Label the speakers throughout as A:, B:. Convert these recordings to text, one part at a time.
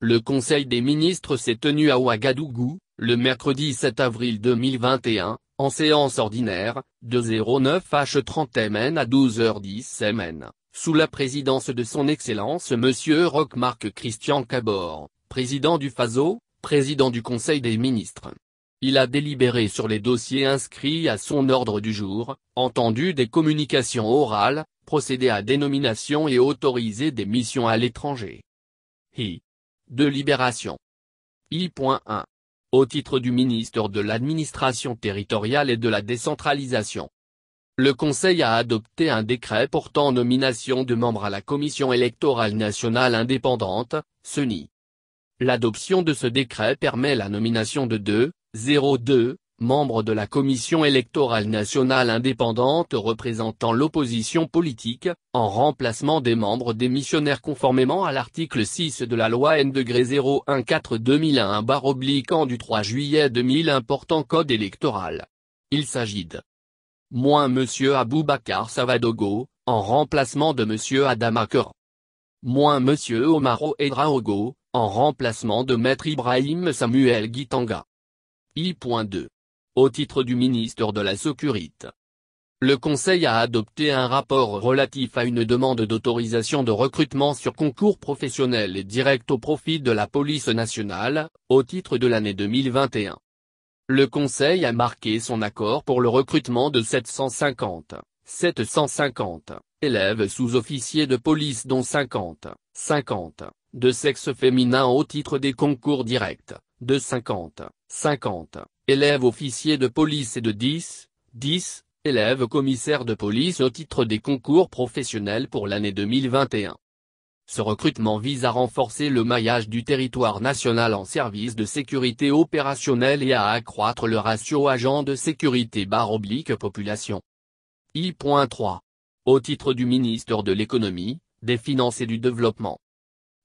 A: Le Conseil des ministres s'est tenu à Ouagadougou, le mercredi 7 avril 2021, en séance ordinaire, de 09h30 à 12h10 MN, sous la présidence de son Excellence Monsieur roch Christian Cabor, président du FASO, président du Conseil des ministres. Il a délibéré sur les dossiers inscrits à son ordre du jour, entendu des communications orales, procédé à dénomination et autorisé des missions à l'étranger de Libération. I.1. Au titre du ministre de l'Administration territoriale et de la décentralisation. Le Conseil a adopté un décret portant nomination de membres à la Commission électorale nationale indépendante, CENI. L'adoption de ce décret permet la nomination de 2, 02, membre de la Commission électorale nationale indépendante représentant l'opposition politique, en remplacement des membres démissionnaires conformément à l'article 6 de la loi n 014 2001 obliquant du 3 juillet 2000 important code électoral. Il s'agit de moins Monsieur Aboubakar Savadogo, en remplacement de Monsieur Adamakor. Moins M. Omaro Edraogo, en remplacement de Maître Ibrahim Samuel Gitanga. I.2 au titre du ministre de la Sécurité. Le Conseil a adopté un rapport relatif à une demande d'autorisation de recrutement sur concours professionnel et direct au profit de la police nationale, au titre de l'année 2021. Le Conseil a marqué son accord pour le recrutement de 750, 750, élèves sous-officiers de police dont 50, 50, de sexe féminin au titre des concours directs de 50, 50, élèves officiers de police et de 10, 10, élèves commissaires de police au titre des concours professionnels pour l'année 2021. Ce recrutement vise à renforcer le maillage du territoire national en service de sécurité opérationnelle et à accroître le ratio agent de sécurité barre oblique population. I.3. Au titre du ministre de l'économie, des finances et du développement,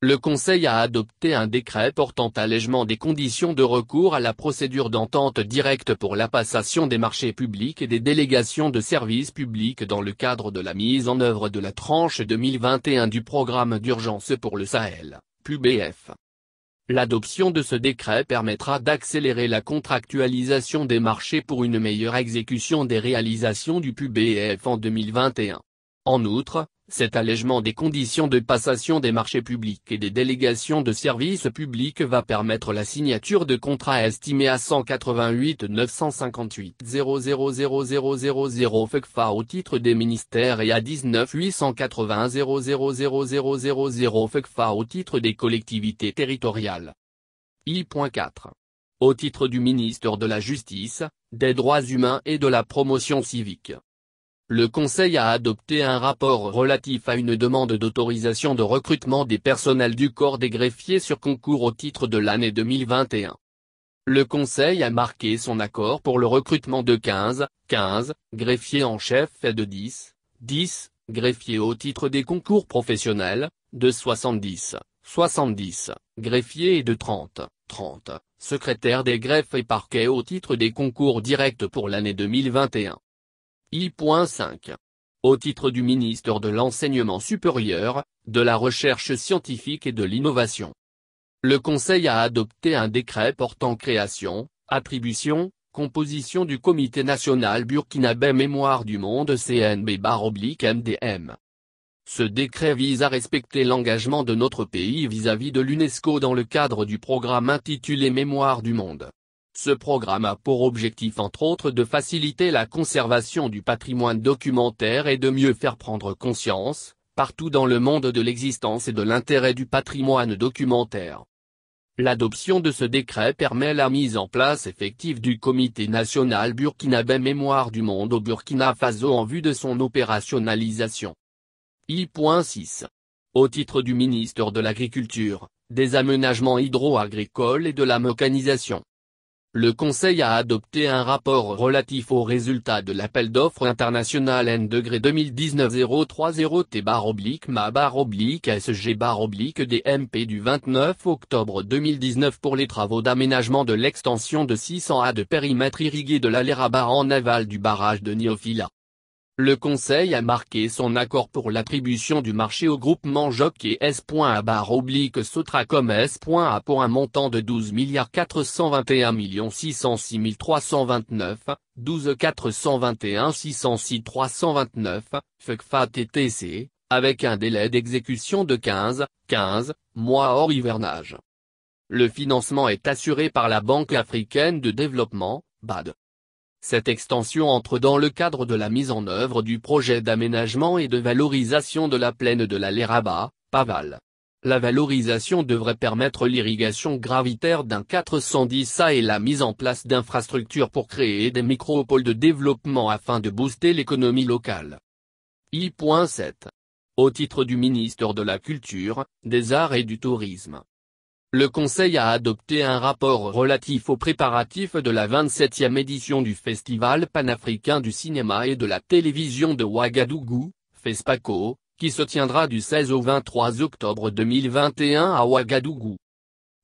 A: le Conseil a adopté un décret portant allègement des conditions de recours à la procédure d'entente directe pour la passation des marchés publics et des délégations de services publics dans le cadre de la mise en œuvre de la tranche 2021 du programme d'urgence pour le Sahel, PUBF. L'adoption de ce décret permettra d'accélérer la contractualisation des marchés pour une meilleure exécution des réalisations du PUBF en 2021. En outre, cet allègement des conditions de passation des marchés publics et des délégations de services publics va permettre la signature de contrats estimés à 188 958 000 FECFA au titre des ministères et à 19 880 000 FECFA au titre des collectivités territoriales. I.4 au titre du ministre de la Justice, des Droits humains et de la Promotion civique le Conseil a adopté un rapport relatif à une demande d'autorisation de recrutement des personnels du corps des greffiers sur concours au titre de l'année 2021. Le Conseil a marqué son accord pour le recrutement de 15, 15, greffiers en chef et de 10, 10, greffiers au titre des concours professionnels, de 70, 70, greffiers et de 30, 30, secrétaires des greffes et parquets au titre des concours directs pour l'année 2021. I.5. Au titre du ministre de l'Enseignement supérieur, de la Recherche scientifique et de l'Innovation. Le Conseil a adopté un décret portant création, attribution, composition du Comité national burkinabé Mémoire du monde CNB-MDM. Ce décret vise à respecter l'engagement de notre pays vis-à-vis -vis de l'UNESCO dans le cadre du programme intitulé Mémoire du monde. Ce programme a pour objectif entre autres de faciliter la conservation du patrimoine documentaire et de mieux faire prendre conscience, partout dans le monde de l'existence et de l'intérêt du patrimoine documentaire. L'adoption de ce décret permet la mise en place effective du Comité national burkinabé Mémoire du monde au Burkina Faso en vue de son opérationnalisation. I.6. Au titre du Ministre de l'Agriculture, des aménagements hydro-agricoles et de la mécanisation le Conseil a adopté un rapport relatif aux résultats de l'appel d'offres international N 2019-030T-MA-SG-DMP du 29 octobre 2019 pour les travaux d'aménagement de l'extension de 600 A de périmètre irrigué de l'Alérabar en aval du barrage de Niophila. Le Conseil a marqué son accord pour l'attribution du marché au groupement Jockey S. A barre oblique Sotracom S. A pour un montant de 12 421 606 329, 12 421 606 329, FECFA TTC, avec un délai d'exécution de 15, 15, mois hors hivernage. Le financement est assuré par la Banque africaine de développement, BAD. Cette extension entre dans le cadre de la mise en œuvre du projet d'aménagement et de valorisation de la plaine de la Paval. La valorisation devrait permettre l'irrigation gravitaire d'un 410A et la mise en place d'infrastructures pour créer des micropôles de développement afin de booster l'économie locale. I.7. Au titre du ministre de la Culture, des Arts et du Tourisme le Conseil a adopté un rapport relatif aux préparatifs de la 27e édition du Festival panafricain du cinéma et de la télévision de Ouagadougou, FESPACO, qui se tiendra du 16 au 23 octobre 2021 à Ouagadougou.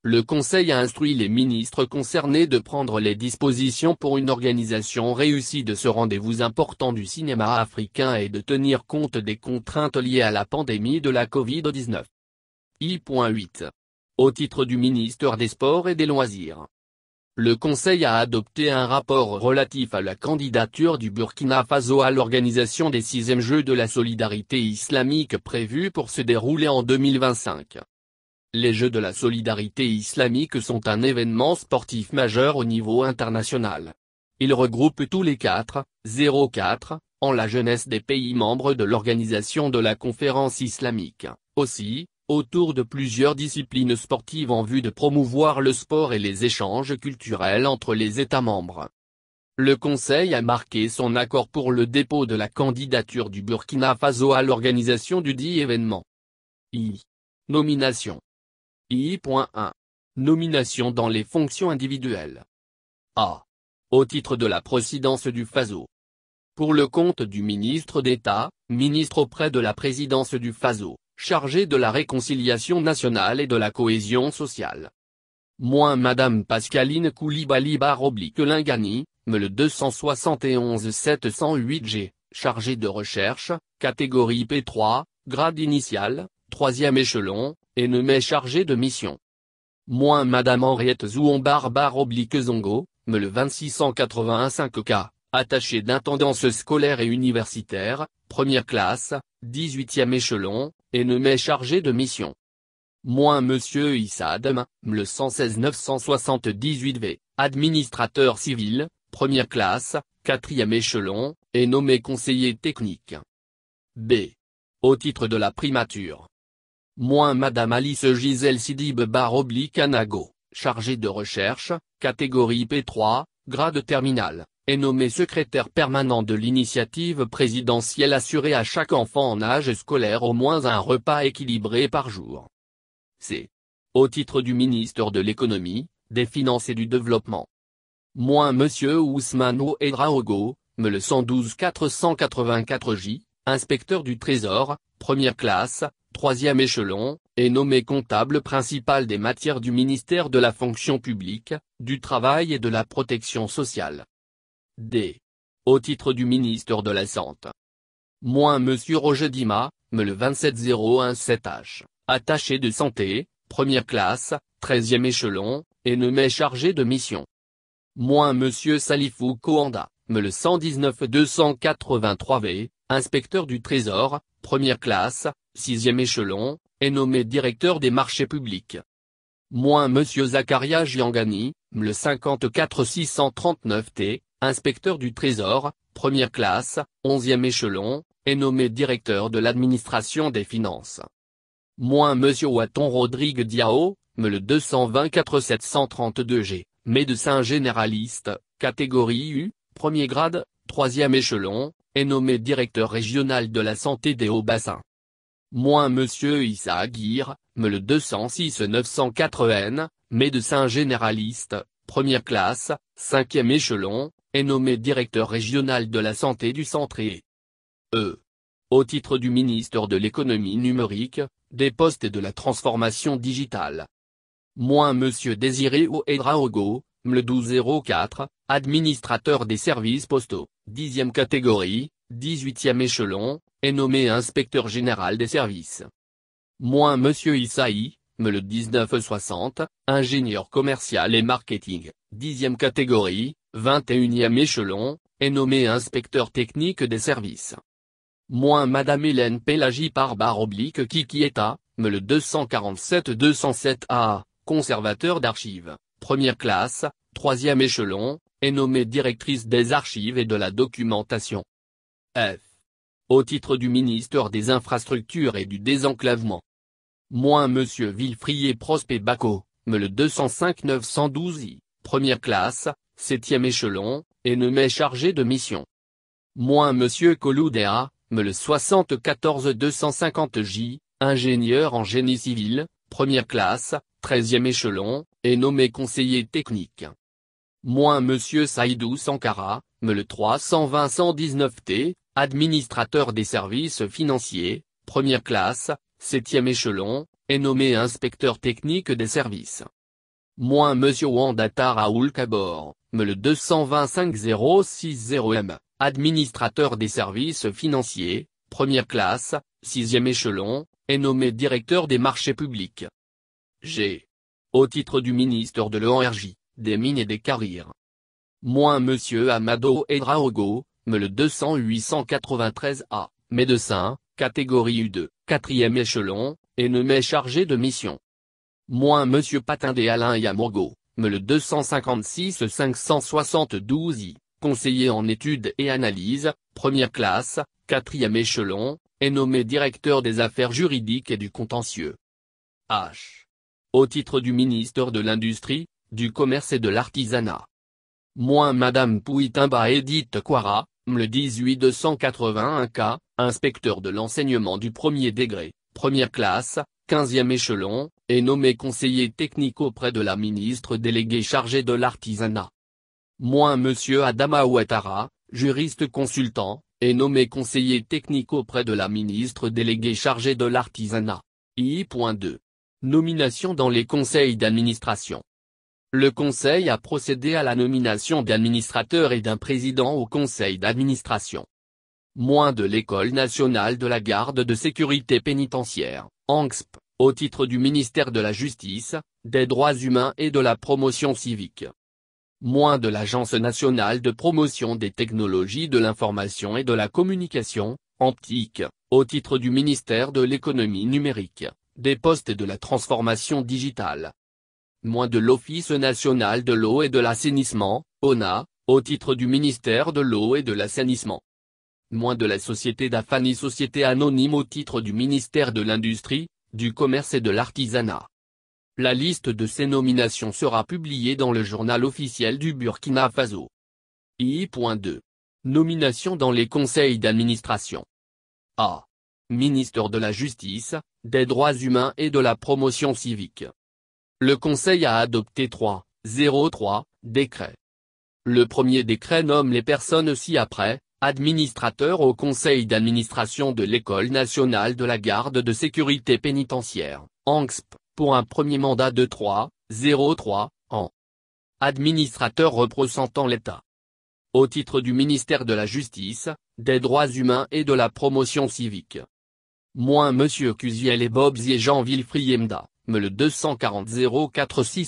A: Le Conseil a instruit les ministres concernés de prendre les dispositions pour une organisation réussie de ce rendez-vous important du cinéma africain et de tenir compte des contraintes liées à la pandémie de la Covid-19. I.8 au titre du ministère des Sports et des Loisirs. Le Conseil a adopté un rapport relatif à la candidature du Burkina Faso à l'organisation des sixièmes Jeux de la solidarité islamique prévus pour se dérouler en 2025. Les Jeux de la solidarité islamique sont un événement sportif majeur au niveau international. Ils regroupent tous les 4, 04, en la jeunesse des pays membres de l'organisation de la conférence islamique, aussi, autour de plusieurs disciplines sportives en vue de promouvoir le sport et les échanges culturels entre les États membres. Le Conseil a marqué son accord pour le dépôt de la candidature du Burkina Faso à l'organisation du dit événement. I. Nomination. I.1. Nomination dans les fonctions individuelles. A. Au titre de la présidence du Faso. Pour le compte du ministre d'État, ministre auprès de la présidence du Faso, Chargé de la réconciliation nationale et de la cohésion sociale. Moins Madame Pascaline Koulibaly oblique Lingani, me le 271 708 G, chargé de recherche, catégorie P3, grade initial, troisième échelon, et nommé chargé de mission. Moins Madame Henriette Zouon Barbar oblique Zongo, me le 2685 k attaché d'intendance scolaire et universitaire, première classe, 18 huitième échelon, et nommé chargé de mission. Moins Monsieur Issa M, le 116 978 V, administrateur civil, première classe, quatrième échelon, et nommé conseiller technique. B. Au titre de la primature. Moins Madame Alice Gisèle Sidib bar Anago, chargée de recherche, catégorie P3, grade terminal, est nommé secrétaire permanent de l'initiative présidentielle assurée à chaque enfant en âge scolaire au moins un repas équilibré par jour. C'est au titre du ministre de l'économie, des finances et du développement. Moins Monsieur Ousmane Edraogo, me le 112 484 J, inspecteur du Trésor, première classe, troisième échelon, est nommé comptable principal des matières du ministère de la fonction publique, du travail et de la protection sociale. D. Au titre du ministre de la Santé. Moins Monsieur Roger Dima, me le 27017H, attaché de santé, première classe, 13e échelon, et nommé chargé de mission. Moins Monsieur Salifou Koanda, me le 119-283V, inspecteur du Trésor, première classe, 6e échelon, est nommé directeur des marchés publics. Moins Monsieur Zakaria Giangani, me le 54-639T, inspecteur du Trésor, première classe, onzième échelon, est nommé directeur de l'administration des finances. Moins Monsieur Watton Rodrigue Diao, me le 224 732 G, médecin généraliste, catégorie U, premier grade, troisième échelon, est nommé directeur régional de la santé des Hauts-Bassins. Moins Monsieur Issa Aguirre, me le 206 904 N, médecin généraliste, première classe, cinquième échelon, est nommé directeur régional de la santé du centre et E. Au titre du ministre de l'économie numérique, des postes et de la transformation digitale. Moins Monsieur Désiré Oedraogo, ML1204, administrateur des services postaux, 10e catégorie, 18e échelon, est nommé inspecteur général des services. Moins Monsieur Issaï, le 1960 ingénieur commercial et marketing, 10e catégorie, 21e échelon, est nommé inspecteur technique des services. Moins Madame Hélène Pélagie par oblique Kikieta, me le 247-207A, conservateur d'archives, première classe, troisième échelon, est nommée directrice des archives et de la documentation. F. Au titre du ministère des Infrastructures et du Désenclavement. Moins Monsieur Villefrier Prospect Baco, me le 205-912I, première classe, septième échelon, et nommé chargé de mission. Moins Monsieur Coloudéa, me le 74-250J, ingénieur en génie civil, première classe, 13e échelon, est nommé conseiller technique. Moins Monsieur Saïdou Sankara, me le 320-119T, administrateur des services financiers, première classe, septième échelon, est nommé inspecteur technique des services moins Monsieur Wandata Raoul Cabor, me le 225 m administrateur des services financiers, première classe, sixième échelon, est nommé directeur des marchés publics. G. Au titre du ministre de l'Enrj, des mines et des carrières. Moins Monsieur Amado Edraogo, me le a médecin, catégorie U2, quatrième échelon, est nommé chargé de mission moins Monsieur Patin des Alain Yamogo, me le 256 572 i, conseiller en études et analyse, première classe, quatrième échelon, est nommé directeur des affaires juridiques et du contentieux. H. Au titre du ministre de l'Industrie, du Commerce et de l'Artisanat. Moins Madame Pouitimba Edith Quara, le 281 k inspecteur de l'enseignement du premier degré, première classe, 15e échelon, est nommé conseiller technique auprès de la ministre déléguée chargée de l'artisanat. Moins M. Adama Ouattara, juriste consultant, est nommé conseiller technique auprès de la ministre déléguée chargée de l'artisanat. I.2. Nomination dans les conseils d'administration. Le conseil a procédé à la nomination d'administrateurs et d'un président au conseil d'administration. Moins de l'école nationale de la garde de sécurité pénitentiaire, ANXP au titre du ministère de la Justice, des droits humains et de la promotion civique. Moins de l'Agence nationale de promotion des technologies de l'information et de la communication, Antique, au titre du ministère de l'économie numérique, des postes et de la transformation digitale. Moins de l'Office national de l'eau et de l'assainissement, ONA, au titre du ministère de l'eau et de l'assainissement. Moins de la société d'Afani Société anonyme au titre du ministère de l'Industrie, du commerce et de l'artisanat. La liste de ces nominations sera publiée dans le journal officiel du Burkina Faso. I.2. Nomination dans les conseils d'administration. A. Ministre de la Justice, des droits humains et de la promotion civique. Le Conseil a adopté 3,03 décrets. Le premier décret nomme les personnes ci-après, administrateur au conseil d'administration de l'École nationale de la garde de sécurité pénitentiaire, ANXP, pour un premier mandat de 3, 03 ans. Administrateur représentant l'État. Au titre du ministère de la Justice, des droits humains et de la promotion civique. Moins Monsieur Cusiel et Bob et Jean Villefriemda, me le 240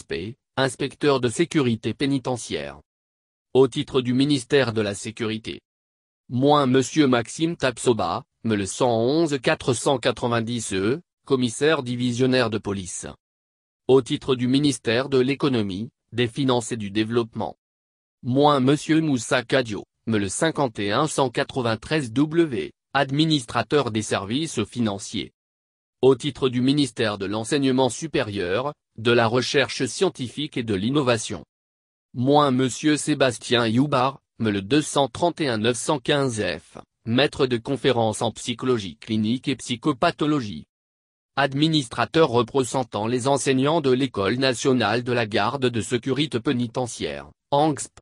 A: p inspecteur de sécurité pénitentiaire. Au titre du ministère de la Sécurité, moins Monsieur Maxime Tapsoba, me le 111 490 E, commissaire divisionnaire de police. Au titre du ministère de l'économie, des finances et du développement. Moins Monsieur Moussa Kadio, me le 51 193 W, administrateur des services financiers. Au titre du ministère de l'enseignement supérieur, de la recherche scientifique et de l'innovation. Moins Monsieur Sébastien Youbar, le 231 915F, maître de conférence en psychologie clinique et psychopathologie. Administrateur représentant les enseignants de l'École nationale de la garde de sécurité pénitentiaire, ANGSP.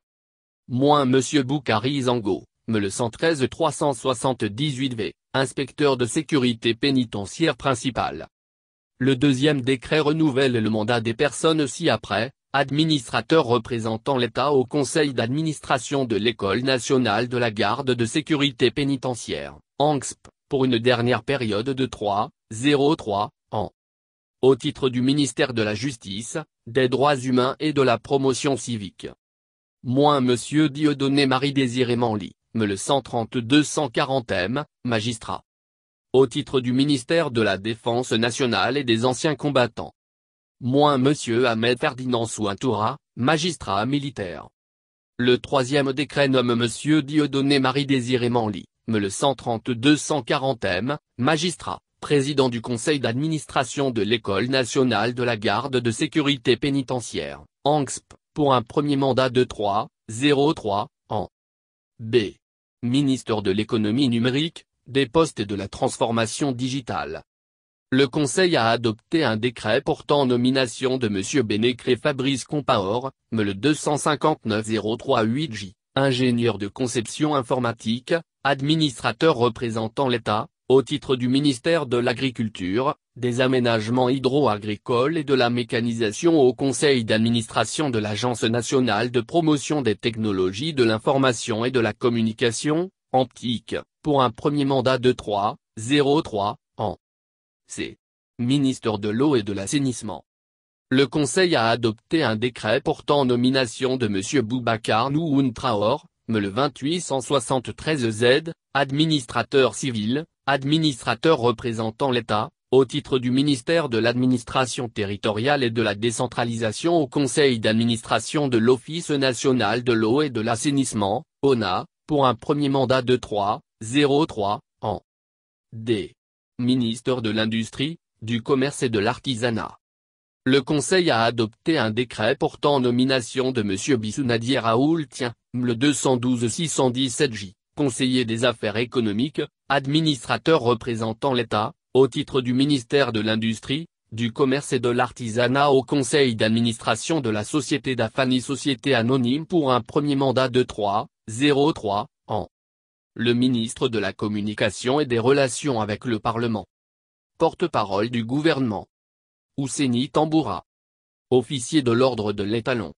A: Moins Monsieur Boukari Zango, me le 113 378V, inspecteur de sécurité pénitentiaire principale. Le deuxième décret renouvelle le mandat des personnes ci-après, administrateur représentant l'État au conseil d'administration de l'École nationale de la garde de sécurité pénitentiaire, ANGSP, pour une dernière période de 3,03 ans. Au titre du ministère de la Justice, des droits humains et de la promotion civique. Moins Monsieur Dieudonné Marie-Désiré Manly, me le 132-140 M, magistrat. Au titre du ministère de la Défense nationale et des anciens combattants moins M. Ahmed Ferdinand Souintoura, magistrat militaire. Le troisième décret nomme M. Dieudonné Marie-Désiré Manly, me le 132 M, magistrat, président du conseil d'administration de l'École nationale de la garde de sécurité pénitentiaire, ANXP, pour un premier mandat de 3, 3 ans. B. Ministre de l'économie numérique, des postes et de la transformation digitale. Le Conseil a adopté un décret portant nomination de M. Bénécré Fabrice Compaor, me le 259-038-J, ingénieur de conception informatique, administrateur représentant l'État, au titre du ministère de l'Agriculture, des aménagements hydro-agricoles et de la mécanisation au conseil d'administration de l'Agence nationale de promotion des technologies de l'information et de la communication, Antique, pour un premier mandat de 3, 03, ans. C. Ministre de l'eau et de l'assainissement. Le Conseil a adopté un décret portant nomination de M. Boubacar Nouhoun Traor, le 2873 Z, administrateur civil, administrateur représentant l'État, au titre du ministère de l'administration territoriale et de la décentralisation au conseil d'administration de l'Office national de l'eau et de l'assainissement, ONA, pour un premier mandat de 3, 03, ans. D ministère de l'Industrie, du Commerce et de l'Artisanat. Le Conseil a adopté un décret portant nomination de M. Bissounadier Tien, le 212-617J, conseiller des affaires économiques, administrateur représentant l'État, au titre du ministère de l'Industrie, du Commerce et de l'Artisanat au Conseil d'administration de la Société Dafani Société Anonyme pour un premier mandat de 3, 03, le ministre de la Communication et des Relations avec le Parlement. Porte-parole du gouvernement. Ouseni Tamboura. Officier de l'ordre de l'étalon.